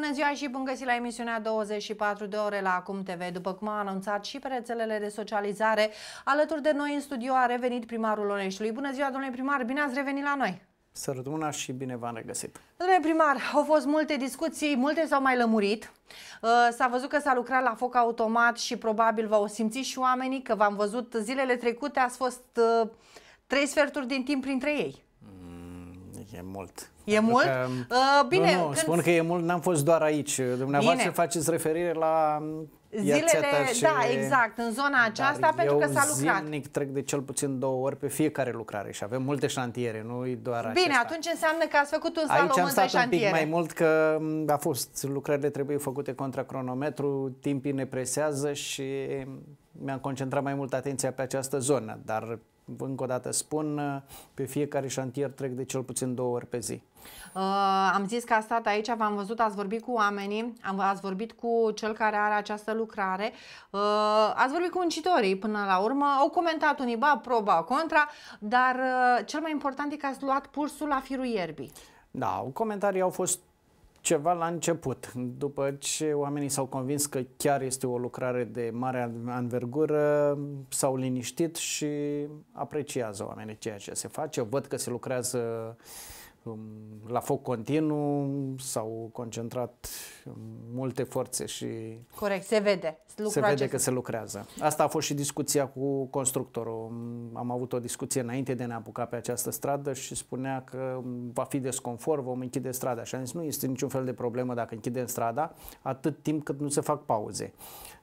Bună ziua și bun găsit la emisiunea 24 de ore la Acum TV. După cum a anunțat și pe rețelele de socializare, alături de noi în studio a revenit primarul Oneștiului. Bună ziua, domnule primar, bine ați revenit la noi! Sărut mâna și bine v-am regăsit! Domnule primar, au fost multe discuții, multe s-au mai lămurit. Uh, s-a văzut că s-a lucrat la foc automat și probabil v-au simțit și oamenii că v-am văzut zilele trecute, ați fost uh, trei sferturi din timp printre ei. E mult. E Pentru mult? Că, uh, bine. Nu, nu când... spun că e mult, n-am fost doar aici. Dumneavoastră bine. faceți referire la mm, zilele, și... da, exact, în zona aceasta Dar pentru că s-a lucrat. zilnic trec de cel puțin două ori pe fiecare lucrare și avem multe șantiere, nu e doar Bine, acesta. atunci înseamnă că ați făcut un salon de șantiere. Aici am stat un pic mai mult că mm, a fost, lucrările trebuie făcute contra cronometru, timpii ne presează și mm, mi-am concentrat mai mult atenția pe această zonă, dar încă o dată spun, pe fiecare șantier trec de cel puțin două ori pe zi. Uh, am zis că a stat aici, v-am văzut, ați vorbit cu oamenii, am, ați vorbit cu cel care are această lucrare, uh, ați vorbit cu muncitorii până la urmă, au comentat unii, ba, pro, ba, contra, dar uh, cel mai important e că ați luat pulsul la firul ierbii. Da, comentarii au fost ceva la început. După ce oamenii s-au convins că chiar este o lucrare de mare anvergură, s-au liniștit și apreciază oamenii ceea ce se face. Văd că se lucrează uh, Um, la foc continuu, s-au concentrat um, multe forțe și... Corect, se vede. se vede că se lucrează. Asta a fost și discuția cu constructorul. Um, am avut o discuție înainte de a ne apuca pe această stradă și spunea că va fi desconfort, vom închide strada. Și am zis, nu este niciun fel de problemă dacă închidem strada, atât timp cât nu se fac pauze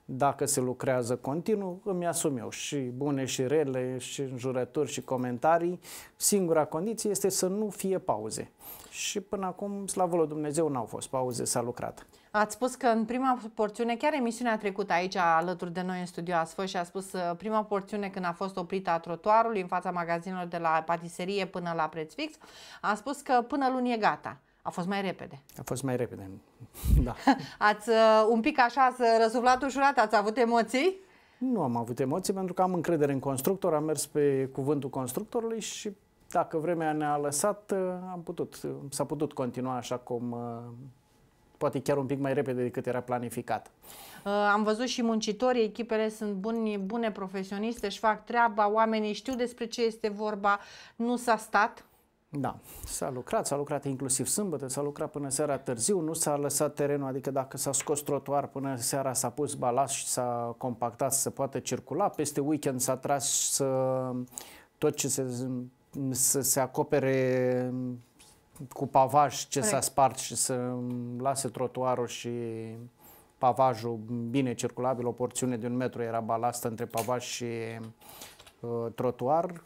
dacă se lucrează continuu, îmi asum eu și bune și rele, și înjurături și comentarii. Singura condiție este să nu fie pauze. Și până acum, slavă lui Dumnezeu, n-au fost pauze, s-a lucrat. Ați spus că în prima porțiune, chiar emisiunea trecută aici alături de noi în studio a fost și a spus uh, prima porțiune când a fost oprită a trotuarului în fața magazinelor de la patiserie până la preț fix, a spus că până luni e gata. A fost mai repede. A fost mai repede, da. ați uh, un pic așa să răsuflat ușurat, ați avut emoții? Nu am avut emoții pentru că am încredere în constructor, am mers pe cuvântul constructorului și dacă vremea ne-a lăsat, uh, am putut, uh, s-a putut continua așa cum poate chiar un pic mai repede decât era planificat. Am văzut și muncitorii, echipele sunt buni, bune profesioniste, își fac treaba, oamenii știu despre ce este vorba, nu s-a stat da, s-a lucrat, s-a lucrat inclusiv sâmbătă, s-a lucrat până seara târziu, nu s-a lăsat terenul, adică dacă s-a scos trotuar până seara s-a pus balast și s-a compactat să poată circula, peste weekend s-a tras să, tot ce se, să se acopere cu pavaj ce s-a spart și să lase trotuarul și pavajul bine circulabil, o porțiune de un metru era balastă între pavaj și uh, Uh, trotuar,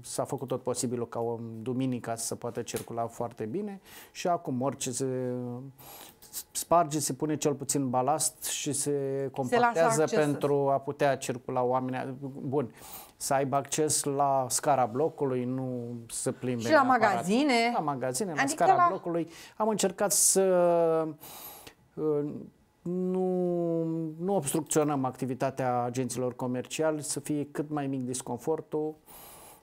s-a făcut tot posibilul ca o duminică să poată circula foarte bine și acum orice se sparge, se pune cel puțin balast și se compactează se pentru a putea circula oamenii. Bun, să aibă acces la scara blocului, nu să plimbe Și la neapărat. magazine. La magazine, adică la scara la... blocului. Am încercat să uh, nu, nu obstrucționăm activitatea agenților comerciali, să fie cât mai mic disconfortul,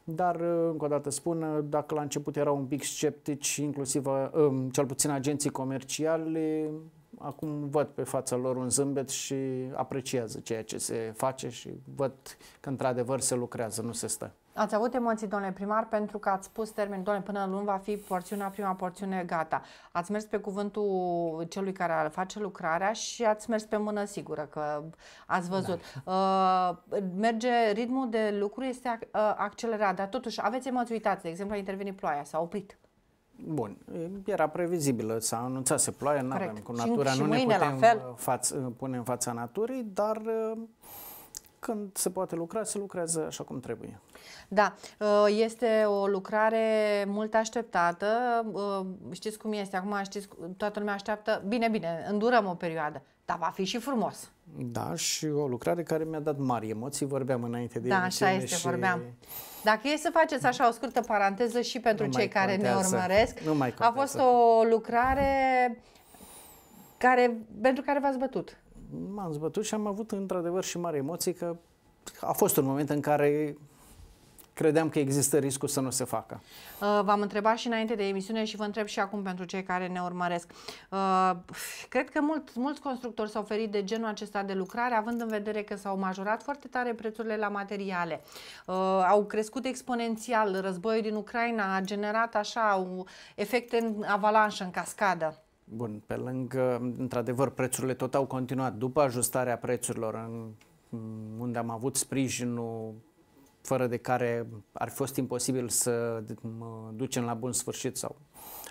dar, încă o dată spun, dacă la început erau un pic sceptici, inclusiv um, cel puțin agenții comerciali, acum văd pe fața lor un zâmbet și apreciază ceea ce se face și văd că într-adevăr se lucrează, nu se stă. Ați avut emoții, domnule primar, pentru că ați spus termen, domnule, până luni va fi porțiunea, prima porțiune, gata. Ați mers pe cuvântul celui care face lucrarea și ați mers pe mână sigură, că ați văzut. Da. Uh, merge, ritmul de lucru este uh, accelerat, dar totuși aveți emoții, uitați, de exemplu, a intervenit ploaia, s-a oprit. Bun, era previzibilă, s-a anunțat se ploaie, nu avem cu natura, și, nu și ne putem la fel. Faț, pune în fața naturii, dar uh, când se poate lucra, se lucrează așa cum trebuie. Da, uh, este o lucrare mult așteptată. Uh, știți cum este acum, știți, toată lumea așteaptă. Bine, bine, îndurăm o perioadă, dar va fi și frumos. Da, și o lucrare care mi-a dat mari emoții, vorbeam înainte de Da, așa este, și... vorbeam. Dacă e să faceți așa o scurtă paranteză și pentru nu cei care contează. ne urmăresc, nu mai contează. a fost o lucrare care, pentru care v-ați bătut m-am zbătut și am avut într-adevăr și mare emoții că a fost un moment în care credeam că există riscul să nu se facă. Uh, v-am întrebat și înainte de emisiune și vă întreb și acum pentru cei care ne urmăresc. Uh, cred că mult, mulți constructori s-au oferit de genul acesta de lucrare, având în vedere că s-au majorat foarte tare prețurile la materiale. Uh, au crescut exponențial, războiul din Ucraina a generat așa efecte în avalanșă, în cascadă. Bun, pe lângă, într-adevăr, prețurile tot au continuat. După ajustarea prețurilor, în, unde am avut sprijinul fără de care ar fi fost imposibil să mă ducem la bun sfârșit sau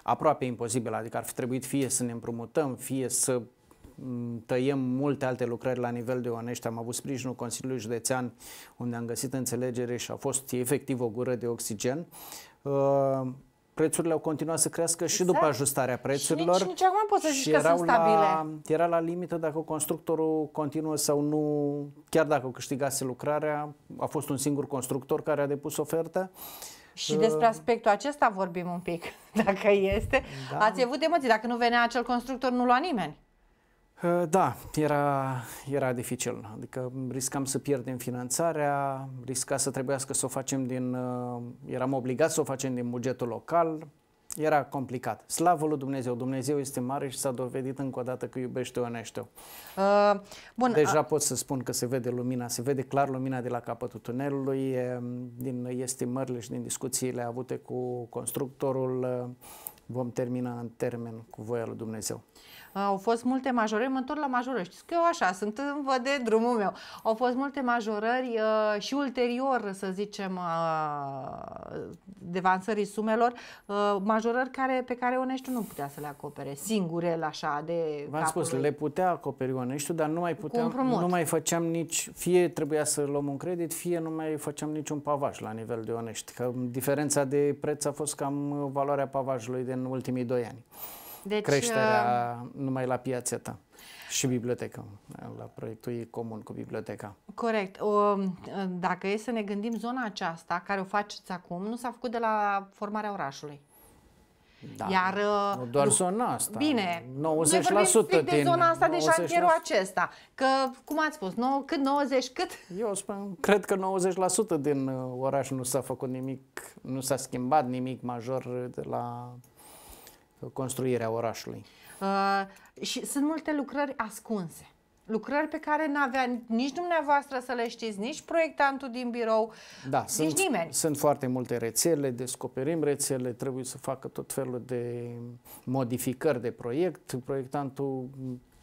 aproape imposibil, adică ar fi trebuit fie să ne împrumutăm, fie să tăiem multe alte lucrări la nivel de onești. Am avut sprijinul Consiliului Județean unde am găsit înțelegere și a fost efectiv o gură de oxigen. Uh, prețurile au continuat să crească exact. și după exact. ajustarea prețurilor. Și nici, nici acum pot să zici că sunt stabile. La, era la limită dacă constructorul continuă sau nu, chiar dacă câștigase lucrarea, a fost un singur constructor care a depus ofertă. Și despre uh, aspectul acesta vorbim un pic, dacă este. Da. Ați avut emoții, dacă nu venea acel constructor, nu lua nimeni. Ă, da, era, era dificil. Adică riscam să pierdem finanțarea, risca să trebuiască să o facem din... Ă, eram obligat să o facem din bugetul local. Era complicat. Slavă lui Dumnezeu! Dumnezeu este mare și s-a dovedit încă o dată că iubește onește uh, ă, bun, Deja a... pot să spun că se vede lumina, se vede clar lumina de la capătul tunelului, din estimările și din discuțiile avute cu constructorul vom termina în termen cu voia lui Dumnezeu. Au fost multe majorări, mă întorc la majorări. Știți că eu așa, sunt în văd de drumul meu. Au fost multe majorări uh, și ulterior, să zicem, uh, devansării sumelor, uh, majorări care, pe care Oneștiu nu putea să le acopere singure, așa, de V-am spus, lui. le putea acoperi Oneștiu, dar nu mai puteam, nu mai făceam nici, fie trebuia să luăm un credit, fie nu mai făceam niciun pavaj la nivel de Onești, că diferența de preț a fost cam valoarea pavajului din ultimii doi ani deci, creșterea uh... numai la piațeta Și bibliotecă, la proiectul comun cu biblioteca. Corect. Dacă e să ne gândim zona aceasta, care o faceți acum, nu s-a făcut de la formarea orașului. Da, Iar, uh, nu doar nu, zona asta. Bine, 90% noi vorbim din de zona asta de șantierul acesta. Că, cum ați spus, nou, cât 90, cât? Eu spun, cred că 90% din uh, oraș nu s-a făcut nimic, nu s-a schimbat nimic major de la construirea orașului. Uh, și sunt multe lucrări ascunse. Lucrări pe care nu avea nici dumneavoastră să le știți, nici proiectantul din birou, da, nici sunt, nimeni. Sunt foarte multe rețele, descoperim rețele, trebuie să facă tot felul de modificări de proiect. Proiectantul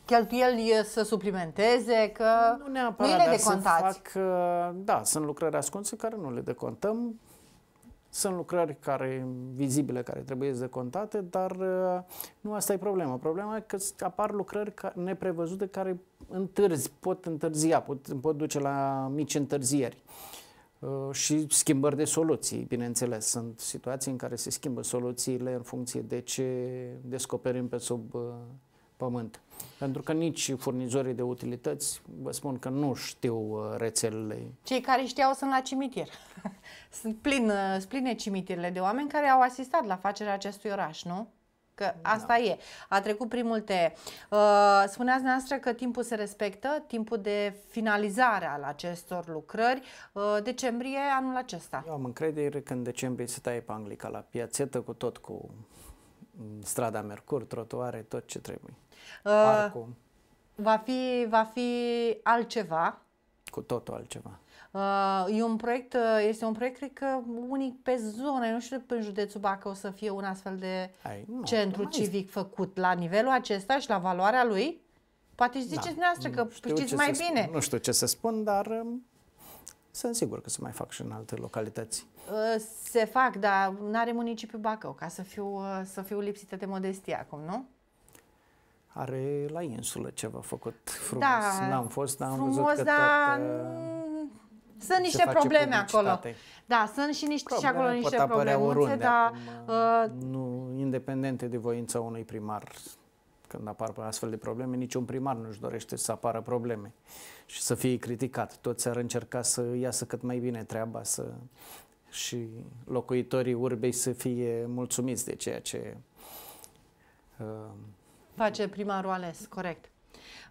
cheltuieli să suplimenteze, că nu, neapărat, nu le decontați. Fac, uh, da, sunt lucrări ascunse care nu le decontăm, sunt lucrări care, vizibile care trebuie contate dar uh, nu asta e problema. Problema e că apar lucrări neprevăzute care întârzi, pot întârzia, pot, pot duce la mici întârzieri uh, și schimbări de soluții, bineînțeles. Sunt situații în care se schimbă soluțiile în funcție de ce descoperim pe sub uh, pământ. Pentru că nici furnizorii de utilități vă spun că nu știu uh, rețelele. Cei care știau sunt la cimitir. sunt plin, uh, pline cimitirile de oameni care au asistat la facerea acestui oraș, nu? Că asta da. e. A trecut primul. te. Uh, spuneați noastră că timpul se respectă, timpul de finalizare al acestor lucrări, decembrie anul acesta. Eu am încredere că în decembrie se taie Anglica la piațetă cu tot, cu mm, strada Mercur, trotuare, tot ce trebuie. Uh, va fi, va fi altceva. Cu totul altceva. Uh, e un proiect, uh, este un proiect, cred că, unic pe zonă. nu știu în județul Bacă o să fie un astfel de Ai, nu, centru nu civic făcut la nivelul acesta și la valoarea lui. Poate ziceți da, dumneavoastră că știu știți mai bine. Spun, nu știu ce să spun, dar um, sunt sigur că se mai fac și în alte localități. Uh, se fac, dar nu are municipiul Bacău, ca să fiu, să fiu lipsită de modestie acum, nu? are la insulă ceva făcut frumos. Da, N-am fost, dar am frumos, văzut că dar... Tot, sunt niște probleme acolo. Da, sunt și, niște, probleme, și acolo niște probleme. Oriunde, dar, acum, uh, nu, independente de voința unui primar, când apar astfel de probleme, niciun primar nu-și dorește să apară probleme și să fie criticat. Toți ar încerca să iasă cât mai bine treaba să și locuitorii urbei să fie mulțumiți de ceea ce uh, Face primarul ales, corect.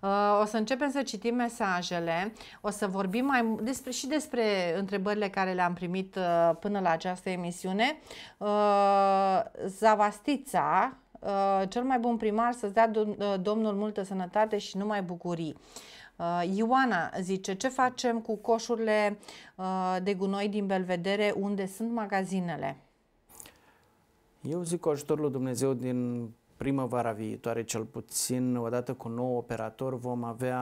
Uh, o să începem să citim mesajele, o să vorbim mai despre, și despre întrebările care le-am primit uh, până la această emisiune. Uh, Zavastița, uh, cel mai bun primar, să-ți dea uh, Domnul multă sănătate și numai bucurii. Uh, Ioana zice, ce facem cu coșurile de gunoi din Belvedere, unde sunt magazinele? Eu zic cu ajutorul Dumnezeu din primăvara viitoare, cel puțin odată cu nou operator, vom avea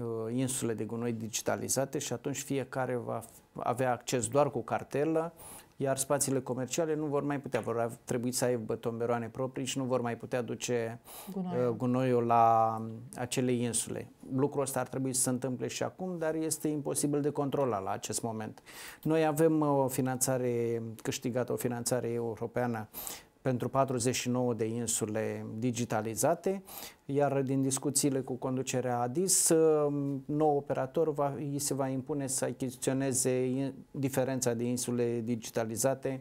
uh, insule de gunoi digitalizate și atunci fiecare va avea acces doar cu cartelă, iar spațiile comerciale nu vor mai putea, vor trebui să aibă tomberoane proprii și nu vor mai putea duce gunoiul, uh, gunoiul la um, acele insule. Lucrul ăsta ar trebui să se întâmple și acum, dar este imposibil de controlat la acest moment. Noi avem uh, o finanțare câștigată, o finanțare europeană pentru 49 de insule digitalizate, iar din discuțiile cu conducerea ADIS, um, nou operator va, îi se va impune să achiziționeze diferența de insule digitalizate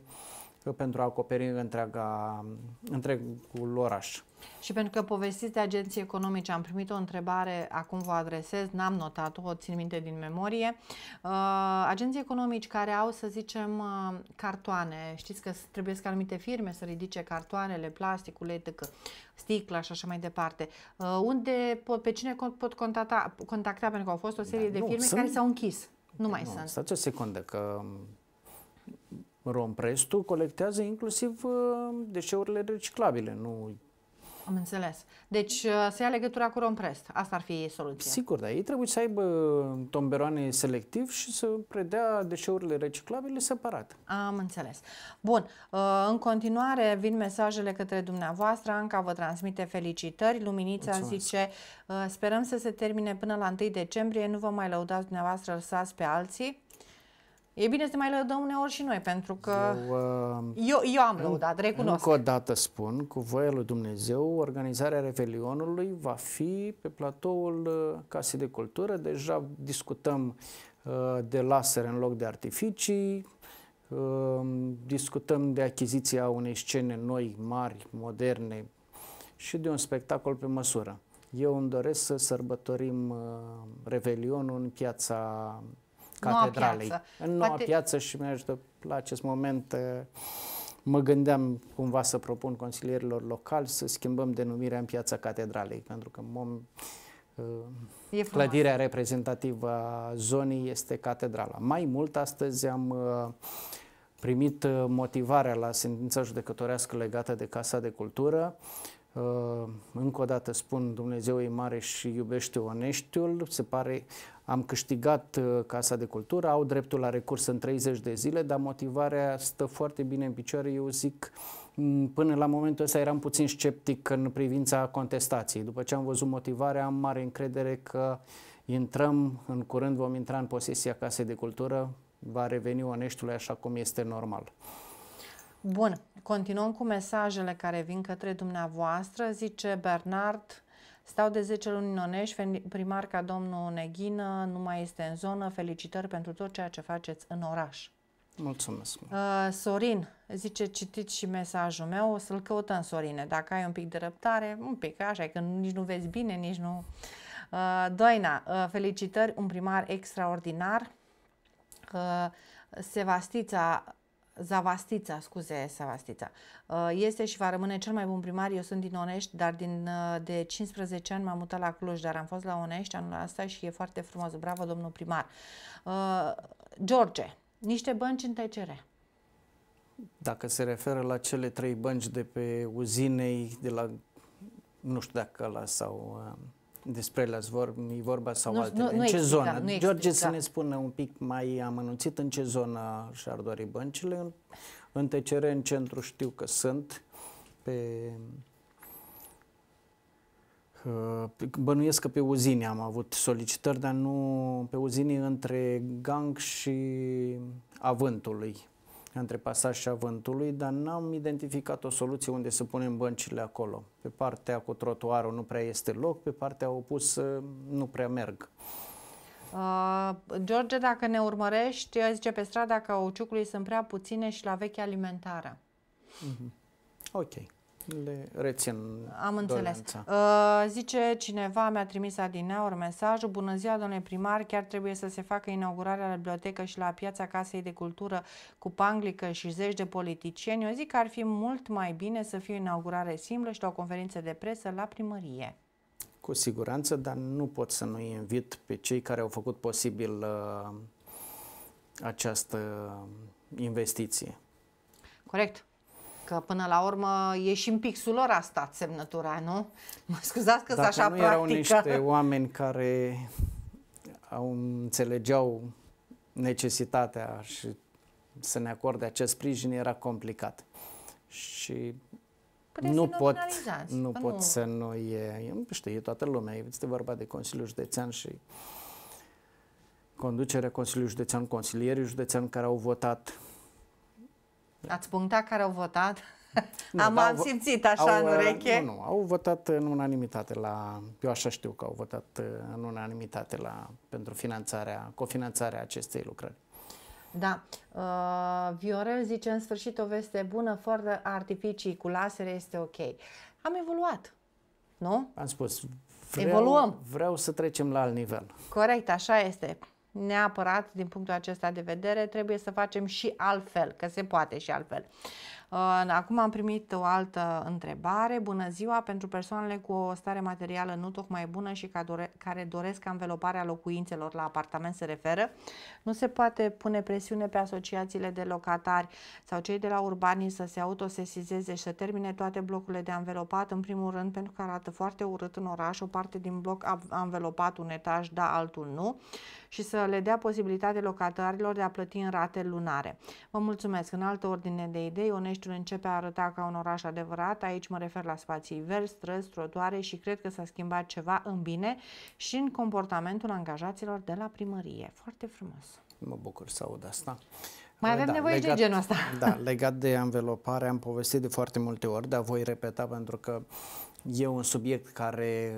uh, pentru a acoperi întreaga, um, întregul oraș. Și pentru că povestiți de agenții economici, am primit o întrebare, acum vă adresez, n-am notat-o, o țin minte din memorie. Uh, agenții economici care au, să zicem, uh, cartoane, știți că trebuie să anumite firme să ridice cartoanele, plasticul, etc., sticla și așa mai departe. Uh, unde, pe cine pot contacta, contacta pentru că au fost o serie da, de nu, firme sunt... care s-au închis. Nu mai nu, sunt. Stați o secundă, că Romprestu colectează inclusiv deșeurile reciclabile, nu am înțeles. Deci uh, să ia legătura cu Romprest. Asta ar fi soluția. Sigur, dar ei trebuie să aibă tomberoane selectiv și să predea deșeurile reciclabile separat. Am înțeles. Bun. Uh, în continuare vin mesajele către dumneavoastră. Anca vă transmite felicitări. Luminița Mulțumesc. zice uh, sperăm să se termine până la 1 decembrie. Nu vă mai lăudați dumneavoastră, lăsați pe alții. E bine să mai lăudăm uneori și noi, pentru că eu, uh, eu, eu am lăudat, recunosc. Încă o dată spun, cu voia lui Dumnezeu, organizarea Revelionului va fi pe platoul uh, Casei de Cultură. Deja discutăm uh, de laser în loc de artificii, uh, discutăm de achiziția unei scene noi, mari, moderne și de un spectacol pe măsură. Eu îmi doresc să sărbătorim uh, Revelionul în piața catedralei. Noua În noua Poate... piață și mi ajută la acest moment uh, mă gândeam cumva să propun consilierilor locali să schimbăm denumirea în piața catedralei, pentru că mom, uh, e clădirea reprezentativă a zonei este catedrala. Mai mult astăzi am uh, primit motivarea la sentința judecătorească legată de Casa de Cultură Uh, încă o dată spun, Dumnezeu e mare și iubește oneștiul. Se pare, am câștigat uh, Casa de Cultură, au dreptul la recurs în 30 de zile, dar motivarea stă foarte bine în picioare. Eu zic, mm, până la momentul ăsta eram puțin sceptic în privința contestației. După ce am văzut motivarea, am mare încredere că intrăm, în curând vom intra în posesia Casei de Cultură, va reveni oneștiului așa cum este normal. Bun, continuăm cu mesajele care vin către dumneavoastră. Zice Bernard, stau de 10 luni în Onești, primar ca domnul Neghină, nu mai este în zonă, felicitări pentru tot ceea ce faceți în oraș. Mulțumesc. Uh, Sorin zice, citiți și mesajul meu, o să-l căutăm, Sorine. Dacă ai un pic de răbdare, un pic, așa, că nici nu vezi bine, nici nu... Uh, Doina, uh, felicitări, un primar extraordinar. Uh, Sevastița Zavastița, scuze, Zavastița. Uh, este și va rămâne cel mai bun primar. Eu sunt din Onești, dar din, uh, de 15 ani m-am mutat la Cluj, dar am fost la Onești anul ăsta și e foarte frumos. Bravo, domnul primar. Uh, George, niște bănci în TCR. Dacă se referă la cele trei bănci de pe uzinei, de la, nu știu dacă la sau despre las vorbi, vorba sau nu, altele. Nu, nu în ce explica, zonă? Nu explica. George explica. să ne spună un pic mai amănunțit în ce zonă și-ar dori băncile. În, în TCR, în centru, știu că sunt. Pe, bănuiesc că pe uzini am avut solicitări, dar nu pe uzini între gang și avântului între pasaj și avântului, dar n-am identificat o soluție unde să punem băncile acolo. Pe partea cu trotuarul nu prea este loc, pe partea opusă nu prea merg. Uh, George, dacă ne urmărești, zice pe strada că cauciucului sunt prea puține și la veche alimentară. Uh-huh. Mhm. Ok le rețin Am înțeles. Uh, zice cineva, mi-a trimis adineaur mesajul, bună ziua domnule primar, chiar trebuie să se facă inaugurarea la bibliotecă și la piața Casei de Cultură cu panglică și zeci de politicieni. Eu zic că ar fi mult mai bine să fie o inaugurare simplă și la o conferință de presă la primărie. Cu siguranță, dar nu pot să nu-i invit pe cei care au făcut posibil uh, această investiție. Corect că până la urmă e și în pixul lor asta semnătura, nu? Mă scuzați că sunt așa nu practică. erau niște oameni care au, înțelegeau necesitatea și să ne acorde acest sprijin era complicat. Și Puteți nu pot, nu pot nu. să nu e, nu știu, e toată lumea, este vorba de Consiliul Județean și conducerea Consiliului Județean, consilierii județean care au votat Ați punctat care au votat? Nu, am, am simțit așa au, în uh, ureche. Nu, nu, au votat în unanimitate la, eu așa știu că au votat uh, în unanimitate la, pentru finanțarea, cofinanțarea acestei lucrări. Da. Uh, Viorel zice în sfârșit o veste bună, fără artificii cu lasere este ok. Am evoluat, nu? Am spus, vreau, Evoluăm. vreau să trecem la alt nivel. Corect, așa este neapărat din punctul acesta de vedere trebuie să facem și altfel, că se poate și altfel. Uh, acum am primit o altă întrebare. Bună ziua! Pentru persoanele cu o stare materială nu tocmai bună și care doresc înveloparea locuințelor la apartament se referă, nu se poate pune presiune pe asociațiile de locatari sau cei de la urbanii să se autosesizeze și să termine toate blocurile de anvelopat, în primul rând pentru că arată foarte urât în oraș, o parte din bloc a anvelopat un etaj, da, altul nu și să le dea posibilitate locatarilor de a plăti în rate lunare. Vă mulțumesc! În altă ordine de idei, Oneștiul începe a arăta ca un oraș adevărat, aici mă refer la spații verzi, străzi, trotuare și cred că s-a schimbat ceva în bine și în comportamentul angajaților de la primărie. Foarte frumos! Mă bucur să aud asta. Mai avem da, nevoie legat, de genul ăsta. Da, legat de anvelopare, am povestit de foarte multe ori, dar voi repeta pentru că e un subiect care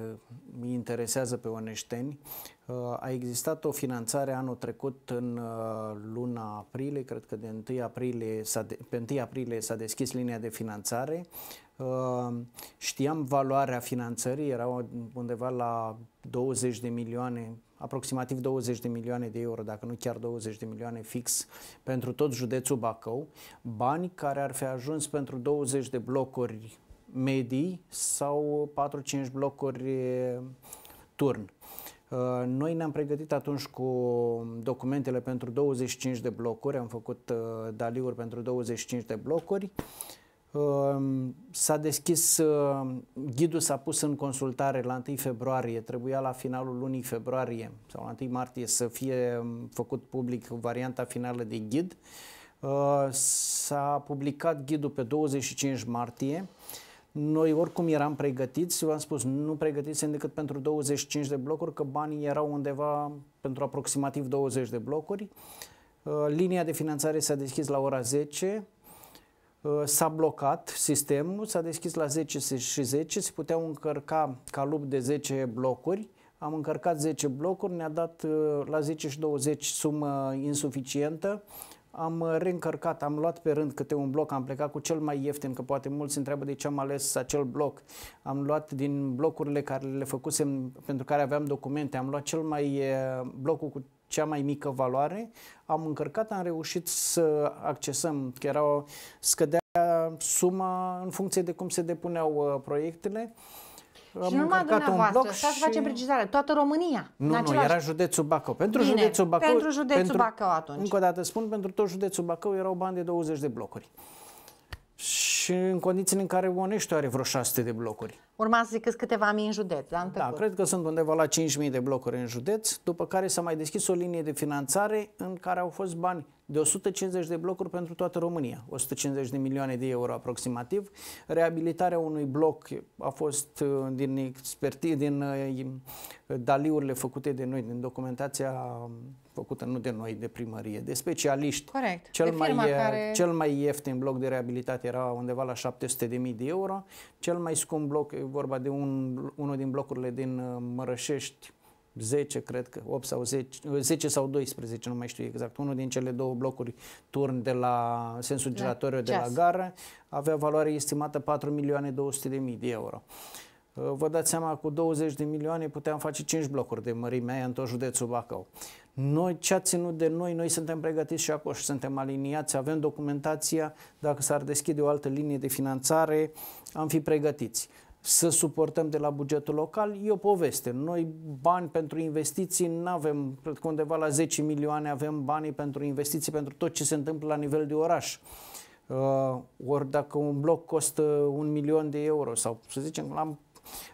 mi interesează pe oneșteni. Uh, a existat o finanțare anul trecut în uh, luna aprilie, cred că de 1 aprilie s-a de, pe 1 aprilie s-a deschis linia de finanțare. Uh, știam valoarea finanțării, era undeva la 20 de milioane, aproximativ 20 de milioane de euro, dacă nu chiar 20 de milioane fix, pentru tot județul Bacău, bani care ar fi ajuns pentru 20 de blocuri medii sau 4-5 blocuri turn. Uh, noi ne-am pregătit atunci cu documentele pentru 25 de blocuri, am făcut uh, daliuri pentru 25 de blocuri. Um, s-a deschis, uh, ghidul s-a pus în consultare la 1 februarie, trebuia la finalul lunii februarie sau la 1 martie să fie um, făcut public varianta finală de ghid. S-a publicat ghidul pe 25 martie noi oricum eram pregătiți, v-am spus, nu pregătiți decât pentru 25 de blocuri, că banii erau undeva pentru aproximativ 20 de blocuri. Uh, linia de finanțare s-a deschis la ora 10, uh, s-a blocat sistemul, s-a deschis la 10 și 10, se puteau încărca calup de 10 blocuri, am încărcat 10 blocuri, ne-a dat uh, la 10 și 20 sumă insuficientă, am uh, reîncărcat, am luat pe rând câte un bloc, am plecat cu cel mai ieftin, că poate mulți întreabă de ce am ales acel bloc. Am luat din blocurile care le făcusem, pentru care aveam documente, am luat cel mai uh, blocul cu cea mai mică valoare, am încărcat, am reușit să accesăm, că era o, scădea suma în funcție de cum se depuneau uh, proiectele am și nu numai dumneavoastră, și... să facem precizare, toată România. Nu, nu, era județul Bacău. Pentru Bine, județul Bacău, pentru județul pentru, Bacău atunci. Încă o dată spun, pentru tot județul Bacău erau bani de 20 de blocuri. Și în condițiile în care Onești are vreo 600 de blocuri. Urma să zic câteva mii în județ, da? da, cred că sunt undeva la 5.000 de blocuri în județ, după care s-a mai deschis o linie de finanțare în care au fost bani de 150 de blocuri pentru toată România, 150 de milioane de euro aproximativ. Reabilitarea unui bloc a fost uh, din expertii, din uh, daliurile făcute de noi, din documentația făcută nu de noi, de primărie, de specialiști. Corect. Cel, de mai, care... cel mai ieftin bloc de reabilitate era undeva la 700.000 de euro, cel mai scump bloc e vorba de un, unul din blocurile din uh, Mărășești, 10, cred că, 8 sau 10, 10 uh, sau 12, nu mai știu exact, unul din cele două blocuri turn de la sensul giratoriu de la gară, avea valoare estimată 4 milioane 200 de mii de euro. Uh, vă dați seama, cu 20 de milioane puteam face 5 blocuri de mărimea aia în tot județul Bacău. Noi, ce a ținut de noi, noi suntem pregătiți și acolo și suntem aliniați, avem documentația, dacă s-ar deschide o altă linie de finanțare, am fi pregătiți să suportăm de la bugetul local, e o poveste. Noi bani pentru investiții nu avem, cred că undeva la 10 milioane avem banii pentru investiții, pentru tot ce se întâmplă la nivel de oraș. Uh, ori dacă un bloc costă un milion de euro sau să zicem, am,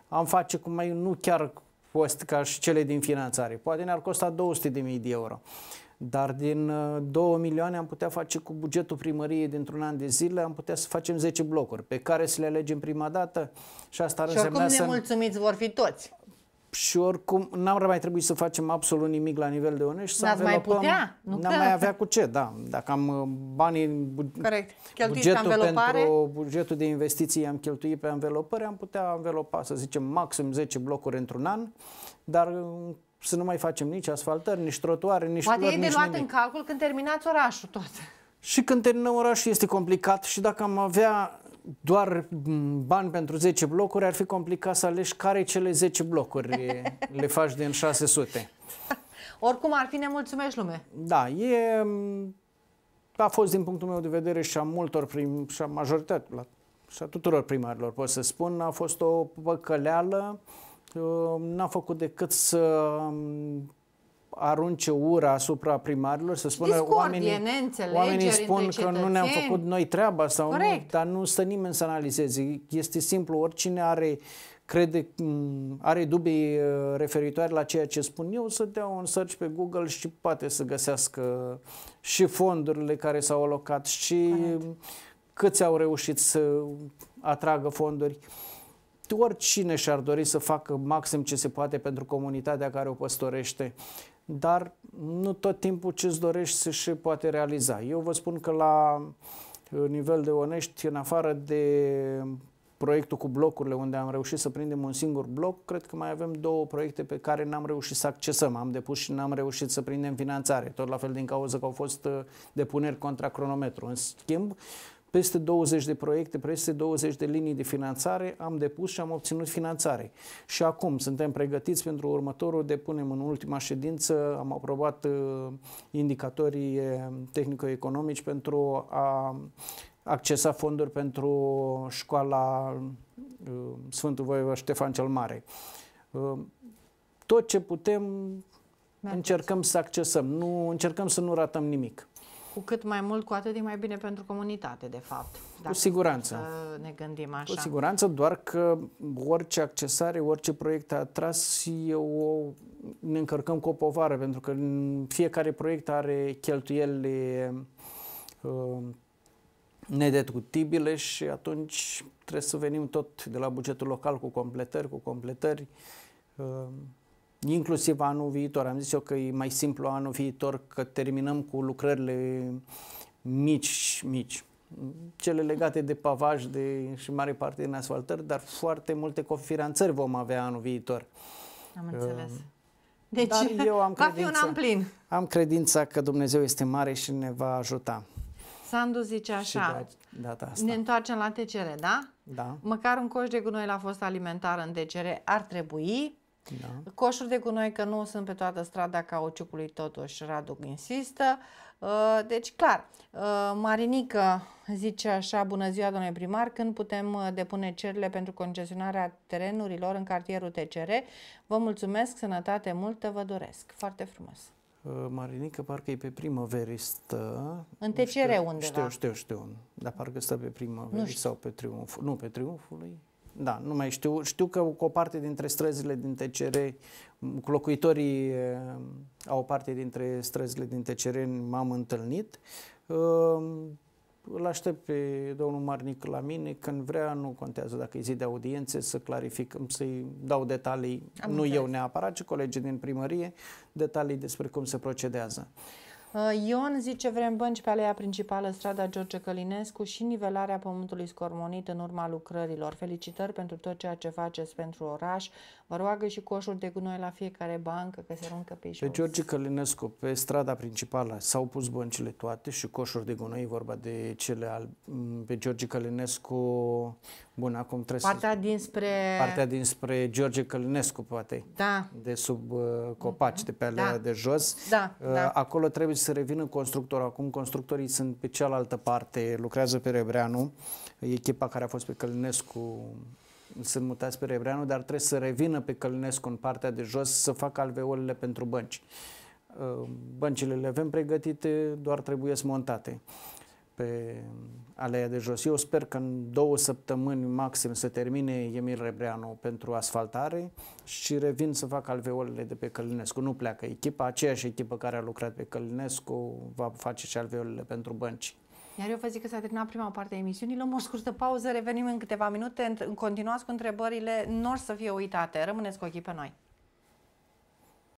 am face cum mai nu chiar cost ca și cele din finanțare. Poate ne-ar costa 200.000 de euro. Uh, dar din 2 uh, milioane am putea face cu bugetul primăriei dintr-un an de zile, am putea să facem 10 blocuri, pe care să le alegem prima dată și asta ar și oricum nemulțumiți vor fi toți. Și oricum n-am mai trebuit să facem absolut nimic la nivel de unești. să ați mai putea? Nu n-am mai avea cu ce, da. Dacă am uh, banii, bu- Corect. bugetul pentru bugetul de investiții am cheltuit pe anvelopări, am putea anvelopa, să zicem, maxim 10 blocuri într-un an, dar uh, să nu mai facem nici asfaltări, nici trotuare, nici Poate flori, e de nici luat nimic. în calcul când terminați orașul tot. Și când terminăm orașul este complicat și dacă am avea doar mm, bani pentru 10 blocuri, ar fi complicat să alegi care cele 10 blocuri le faci din 600. Oricum ar fi nemulțumești lume. Da, e... Mm, a fost din punctul meu de vedere și a multor prim, și a majoritatea, și a tuturor primarilor, pot să spun, a fost o păcăleală Um, n-a făcut decât să um, arunce ura asupra primarilor, să spună Discordie, oamenii, oamenii spun că nu ne-am făcut noi treaba sau Corect. nu, dar nu stă nimeni să analizeze. Este simplu, oricine are crede, um, are dubii uh, referitoare la ceea ce spun eu, să dea un search pe Google și poate să găsească și fondurile care s-au alocat și Corect. câți au reușit să atragă fonduri oricine și-ar dori să facă maxim ce se poate pentru comunitatea care o păstorește, dar nu tot timpul ce îți dorești se și poate realiza. Eu vă spun că la uh, nivel de onești, în afară de proiectul cu blocurile, unde am reușit să prindem un singur bloc, cred că mai avem două proiecte pe care n-am reușit să accesăm. Am depus și n-am reușit să prindem finanțare, tot la fel din cauza că au fost uh, depuneri contra cronometru. În schimb, peste 20 de proiecte, peste 20 de linii de finanțare, am depus și am obținut finanțare. Și acum suntem pregătiți pentru următorul, depunem în ultima ședință, am aprobat uh, indicatorii eh, tehnico-economici pentru a accesa fonduri pentru școala uh, Sfântul Voieva Ștefan cel Mare. Uh, tot ce putem, încercăm să accesăm, nu, încercăm să nu ratăm nimic cu cât mai mult, cu atât e mai bine pentru comunitate, de fapt. Cu siguranță. Să ne gândim așa. Cu siguranță, doar că orice accesare, orice proiect a tras, o, ne încărcăm cu o povară, pentru că fiecare proiect are cheltuieli uh, nedetutibile și atunci trebuie să venim tot de la bugetul local cu completări, cu completări. Uh, inclusiv anul viitor. Am zis eu că e mai simplu anul viitor, că terminăm cu lucrările mici, mici. Cele legate de pavaj de, și mare parte din asfaltări, dar foarte multe cofinanțări vom avea anul viitor. Am înțeles. Ehm, deci, dar eu am va fi un an plin. Am credința că Dumnezeu este mare și ne va ajuta. Sandu zice așa, data asta. ne întoarcem la TCR, da? Da. Măcar un coș de gunoi la fost alimentar în TCR ar trebui da. Coșuri de gunoi că nu sunt pe toată strada cauciucului, totuși Radu insistă. Uh, deci, clar, uh, Marinică zice așa, bună ziua, domnule primar, când putem uh, depune cerile pentru concesionarea terenurilor în cartierul TCR? Vă mulțumesc, sănătate multă, vă doresc. Foarte frumos. Marinică parcă e pe primăveri stă. În TCR știu, undeva. Știu, știu, știu. Dar parcă stă pe primăveri sau pe triumful. Nu, pe triumful lui. Da, nu mai știu. Știu că o parte dintre străzile din TCR, locuitorii eh, au o parte dintre străzile din TCR, m-am întâlnit. Eh, îl aștept pe domnul Marnic la mine când vrea, nu contează dacă e zi de audiențe, să clarificăm, să-i dau detalii, Am nu înțeles. eu neapărat, ci colegii din primărie, detalii despre cum se procedează. Uh, Ion zice, vrem bănci pe aleea principală, strada George Călinescu și nivelarea pământului scormonit în urma lucrărilor. Felicitări pentru tot ceea ce faceți pentru oraș. Vă roagă și coșuri de gunoi la fiecare bancă, că se aruncă pe jos. Pe George Călinescu, pe strada principală, s-au pus băncile toate și coșuri de gunoi, vorba de cele al... Pe George Călinescu Bun, acum trebuie partea să... Dinspre... Partea dinspre George Călinescu, poate. Da. De sub uh, copaci, de pe alea da. de jos. Da, uh, da. Acolo trebuie să revină constructorul. Acum constructorii sunt pe cealaltă parte, lucrează pe Rebreanu. Echipa care a fost pe Călinescu sunt mutați pe Rebreanu, dar trebuie să revină pe Călinescu în partea de jos să facă alveolele pentru bănci. Uh, băncile le avem pregătite, doar trebuie montate pe alea de jos. Eu sper că în două săptămâni maxim să termine Emil Rebreanu pentru asfaltare și revin să fac alveolele de pe Călinescu. Nu pleacă echipa, aceeași echipă care a lucrat pe Călinescu va face și alveolele pentru bănci. Iar eu vă zic că s-a terminat prima parte a emisiunii, luăm o scurtă pauză, revenim în câteva minute, continuați cu întrebările, nu să fie uitate, rămâneți cu ochii pe noi.